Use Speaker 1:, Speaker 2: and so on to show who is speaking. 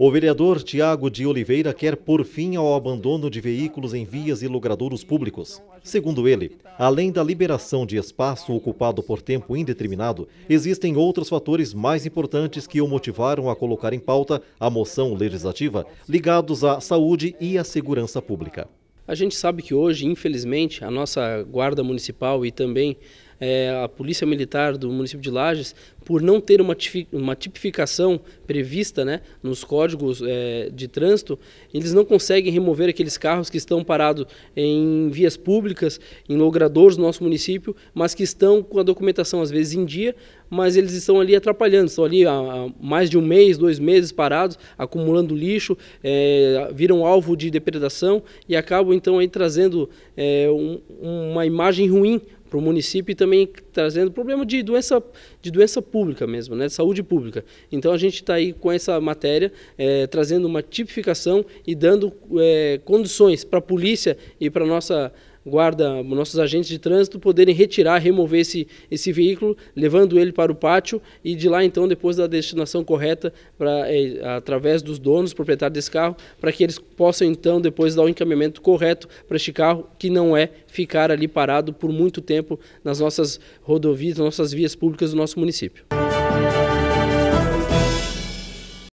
Speaker 1: O vereador Tiago de Oliveira quer por fim ao abandono de veículos em vias e logradouros públicos. Segundo ele, além da liberação de espaço ocupado por tempo indeterminado, existem outros fatores mais importantes que o motivaram a colocar em pauta a moção legislativa ligados à saúde e à segurança pública. A gente sabe que hoje, infelizmente,
Speaker 2: a nossa guarda municipal e também é, a Polícia Militar do município de Lages, por não ter uma, uma tipificação prevista né, nos códigos é, de trânsito, eles não conseguem remover aqueles carros que estão parados em vias públicas, em logradores do nosso município, mas que estão com a documentação às vezes em dia, mas eles estão ali atrapalhando, estão ali há mais de um mês, dois meses parados, acumulando lixo, é, viram alvo de depredação e acabam então aí trazendo é, um, uma imagem ruim para o município e também trazendo problema de doença, de doença pública mesmo, né, de saúde pública. Então a gente está aí com essa matéria, é, trazendo uma tipificação e dando é, condições para a polícia e para a nossa guarda, nossos agentes de trânsito poderem retirar, remover esse, esse veículo, levando ele para o pátio e de lá então, depois da destinação correta, pra, é, através dos donos, proprietários desse carro, para que eles possam então depois dar o encaminhamento correto para este carro, que não é ficar ali parado por muito tempo nas nossas rodovias, nas nossas vias públicas do nosso município.